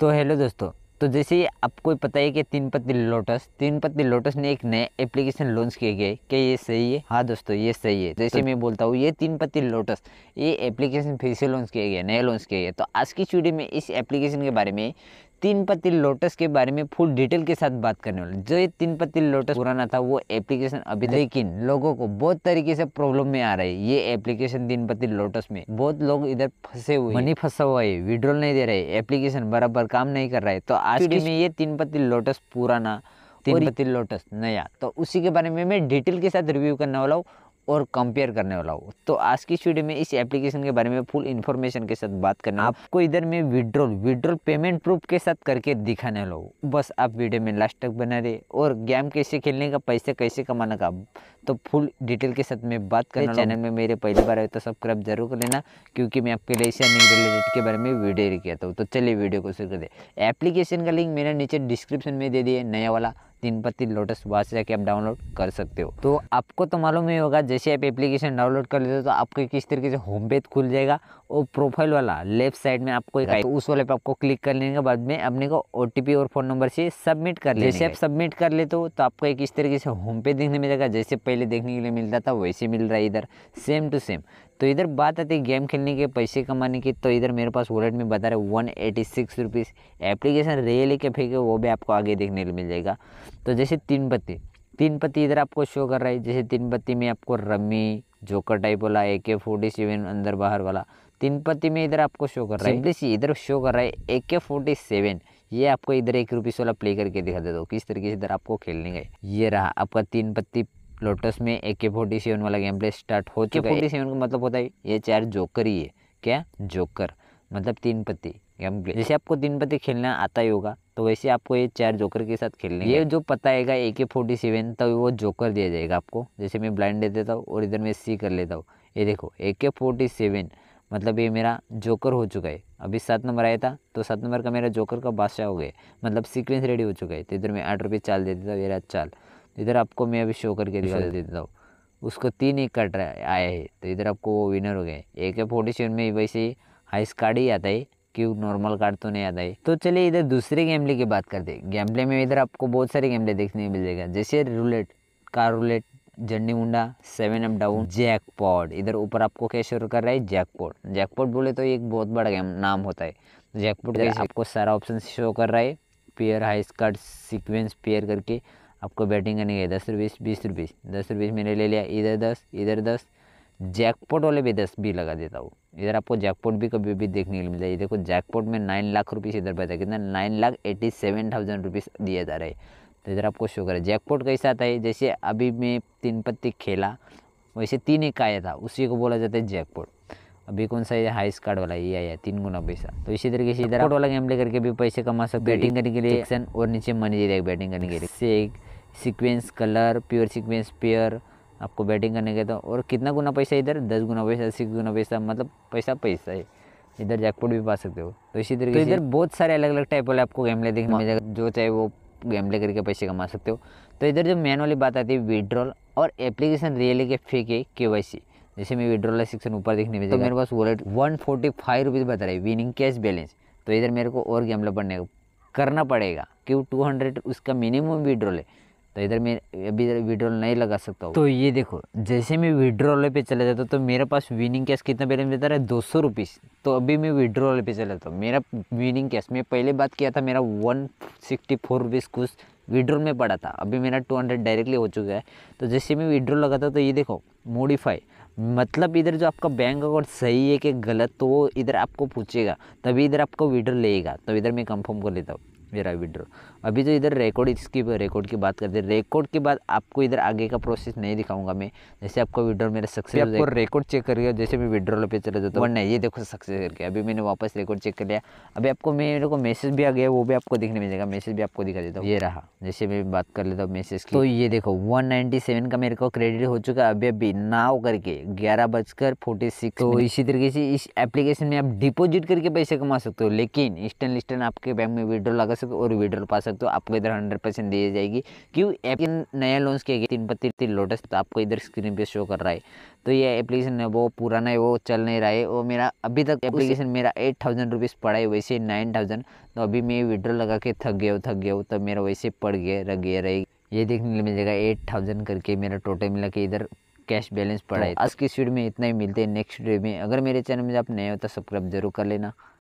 तो हेलो दोस्तों तो जैसे ही आपको पता है कि तीन पत्ती लोटस तीन पत्ती लोटस ने एक नए एप्लीकेशन लॉन्च किए गए क्या ये सही है हाँ दोस्तों ये सही है जैसे तो, मैं बोलता हूँ ये तीन पत्ती लोटस ये एप्लीकेशन फिर से लॉन्च किए गए नए लॉन्च किए गए तो आज की वीडियो में इस एप्लीकेशन के बारे में तीन पत्ती लोटस के बारे में फुल डिटेल के साथ बात करने वाले जो ये तीन पत्ती लोटस पुराना था वो एप्लीकेशन अभी लेकिन लोगों को बहुत तरीके से प्रॉब्लम में आ रहा है ये एप्लीकेशन तीन पत्ती लोटस में बहुत लोग इधर फंसे हुए मनी फंसा हुआ है विड्रोल नहीं दे रहे एप्लीकेशन बराबर काम नहीं कर रहा है तो आज में ये तीन पत्ती लोटस पुराना तीन पत्ती लोटस नया तो उसी के बारे में मैं डिटेल के साथ रिव्यू करने वाला हूँ और कंपेयर करने वाला हूँ तो आज की वीडियो में इस एप्लीकेशन के बारे में फुल इन्फॉर्मेशन के साथ बात करना आपको इधर में विड्रॉल विड्रॉल पेमेंट प्रूफ के साथ करके दिखाने वाला हूँ बस आप वीडियो में लास्ट तक बना रहे और गेम कैसे खेलने का पैसे कैसे कमाने का तो फुल डिटेल के साथ मैं बात करें चैनल में मेरे पहली बार आए तो सब्सक्राइब जरूर कर लेना क्योंकि मैं आपके लिए अर्निंग रिलेटेड के बारे में वीडियो किया था तो चलिए वीडियो को शुरू कर दे एप्लीकेशन का लिंक मैंने नीचे डिस्क्रिप्शन में दे दिए नया वाला तीन पत्ती लोटस वहाँ से जाके आप डाउनलोड कर सकते हो तो आपको तो मालूम ही होगा जैसे आप एप्लीकेशन डाउनलोड कर लेते हो तो आपके किस तरीके से होम पेज खुल जाएगा और प्रोफाइल वाला लेफ्ट साइड में आपको एक तो उस वाले पे आपको क्लिक कर लेने के बाद में अपने को ओ और फोन नंबर से सबमिट कर जैसे आप सबमिट कर लेते हो तो आपको एक इस तरीके से होम पेज देखने मिलेगा जैसे पहले देखने के लिए मिलता था वैसे मिल रहा है इधर सेम टू सेम तो इधर बात आती है गेम खेलने के पैसे कमाने की तो इधर मेरे पास वॉलेट में बता रहे one eighty six rupees application रे लेके फेंके वो भी आपको आगे देखने को मिल जाएगा तो जैसे तीन पत्ती तीन पत्ती इधर आपको शो कर रहा है जैसे तीन पत्ती में आपको रमी जोकर टाइप वाला ए के फोर्टी सेवन अंदर बाहर वाला तीन पत्ती में इधर आपको शो कर रहा है सिंपली इधर शो कर रहा है ए के फोर्टी सेवन ये आपको इधर एक रुपीस वाला प्ले करके दिखा दे दो किस तरीके से इधर आपको खेलने गए ये रहा आपका तीन पत्ती लोटस में ए के फोर्टी सेवन वाला गेम प्ले स्टार्ट हो चुका है फोर्टी सेवन का मतलब होता है ये चार जोकर ही है क्या जोकर मतलब तीन पत्ती गेम प्ले जैसे आपको तीन पत्ती खेलना आता ही होगा तो वैसे आपको ये चार जोकर के साथ खेलने ये जो पता आएगा ए के फोर्टी सेवन तब वो जोकर दिया जाएगा आपको जैसे मैं ब्लाइंड दे देता हूँ और इधर मैं सी कर लेता हूँ ये देखो ए के फोर्टी सेवन मतलब ये मेरा जोकर हो चुका है अभी सात नंबर आया था तो सात नंबर का मेरा जोकर का बादशाह हो गया मतलब सीक्वेंस रेडी हो चुका है तो इधर मैं आठ रुपये चाल दे देता हूँ मेरा चाल इधर आपको मैं अभी शो करके दिखा अच्छा। देता हूँ उसको तीन ही कट आया है तो इधर आपको वो विनर हो गए ए के फोर्टी सेवन में वैसे हाइस कार्ड ही आता है क्यों नॉर्मल कार्ड तो नहीं आता है तो चलिए इधर दूसरे गेम की बात करते हैं गेम में इधर आपको बहुत सारे गेम देखने को जाएगा जैसे roulette car roulette Jhandi Munda seven up down पॉड इधर ऊपर आपको क्या शोर कर रहा है जैक पॉड जैकपॉट बोले तो एक बहुत बड़ा गेम नाम होता है पॉड आपको सारा ऑप्शन शो कर रहा है पेयर हाइस कार्ड सिक्वेंस पेयर करके आपको बैटिंग करनी है दस रुपीस बीस रुपीस दस रुपीस मैंने ले लिया इधर दस इधर दस जैकपॉट वाले भी दस भी लगा देता हूँ इधर आपको जैकपॉट भी कभी भी देखने के लिए मिलता है देखो जैकपॉट में नाइन लाख रुपीस इधर पैसा कितना nine lakh eighty seven thousand rupees दिया जा रहा है तो इधर आपको शो करें जैकपॉट कैसा आता है जैसे अभी मैं तीन पत्ती खेला वैसे तीन एक आया था उसी को बोला जाता है जैकपॉट अभी कौन सा हाइस कार्ड वाला ये आया तीन गुना पैसा तो इसी तरीके से इधर वाला गेम लेकर करके भी पैसे कमा सकते बैटिंग करने के लिए और नीचे मनी दे बैटिंग करने के लिए से एक sequence colour pure sequence pair आपको बैटिंग करने के तो और कितना गुना पैसा इधर दस गुना पैसा सिक्स गुना पैसा मतलब पैसा पैसा है इधर जैकपॉट भी पा सकते हो तो इसी तरीके तो इधर बहुत सारे अलग अलग टाइप वाले आपको गेम ले देखने मिल जाएगा जो चाहे वो गेम ले करके पैसे कमा सकते हो तो इधर जो मेन वाली बात आती है विड्रॉल और एप्लीकेशन रियली के फेक है के वाई सी जैसे मैं विड्रॉल सेक्शन ऊपर देखने मिल तो मेरे पास wallet one forty five rupees बता रही विनिंग कैश बैलेंस तो इधर मेरे को और गैमला पड़ने करना पड़ेगा क्यों टू हंड्रेड उसका मिनिमम विड्रॉल है तो इधर मैं अभी विड्रॉल नहीं लगा सकता हूँ तो ये देखो जैसे मैं विड्रॉल पे चले जाता हूँ तो मेरे पास विनिंग कैश कितना बैलेंस देता है दो सौ रुपीज़ तो अभी मैं विड्रॉल पे चले जाता हूँ मेरा विनिंग कैश मैं पहले बात किया था मेरा वन सिक्सटी फोर रुपीज़ कुछ विड्रॉल में पड़ा था अभी मेरा टू हंड्रेड डायरेक्टली हो चुका है तो जैसे मैं विड्रॉल लगाता तो ये देखो मोडिफाई मतलब इधर जो आपका बैंक अकाउंट सही है कि गलत तो वो इधर आपको पूछेगा तभी इधर आपको विड्रॉल लेगा तो इधर मैं कंफर्म कर लेता हूँ मेरा विड्रो अभी तो इधर रिकॉर्ड इसकी रिकॉर्ड की बात करते हैं रिकॉर्ड के बाद आपको इधर आगे का प्रोसेस नहीं दिखाऊंगा मैं जैसे आपको विड्रो मेरा सक्सेस आपको रिकॉर्ड चेक कर गया जैसे मैं विड्रॉल पे चला जाता हूँ नहीं ये देखो सक्सेस करके अभी मैंने वापस रिकॉर्ड चेक कर लिया अभी आपको मेरे को मैसेज भी आ गया वो भी आपको देखने मिलेगा मैसेज भी आपको दिखा देता हूँ ये रहा जैसे मैं बात कर लेता हूँ मैसेज तो ये देखो वन का मेरे को क्रेडिट हो चुका है अभी अभी नाव करके ग्यारह बजकर फोर्टी सिक्स तो इसी तरीके से इस एप्लीकेशन में आप डिपोजिट करके पैसे कमा सकते हो लेकिन इंस्टेंट लिस्टन आपके बैंक में विड्रॉल लगा कर सकते हो और विड्रॉल पा सकते हो आपको इधर हंड्रेड परसेंट दी जाएगी क्यों एप्लीकेशन नया लॉन्च किया गया तीन पत्ती तीन लोटस तो आपको इधर स्क्रीन पे शो कर रहा है तो ये एप्लीकेशन है वो पुराना है वो चल नहीं रहा है और मेरा अभी तक एप्लीकेशन मेरा एट थाउजेंड रुपीज़ पड़ा है वैसे नाइन थाउजेंड तो अभी मैं विड्रॉल लगा के थक गया हूँ थक गया हूँ तो मेरा वैसे पड़ गया रख गया रहेगी ये देखने के को मिलेगा एट थाउजेंड करके मेरा टोटल मिला के इधर कैश बैलेंस पड़ा तो है तो आज की स्पीड में इतना ही मिलते हैं नेक्स्ट वीडियो में अगर मेरे चैनल में आप नए हो तो सब्सक्राइब जरूर कर लेना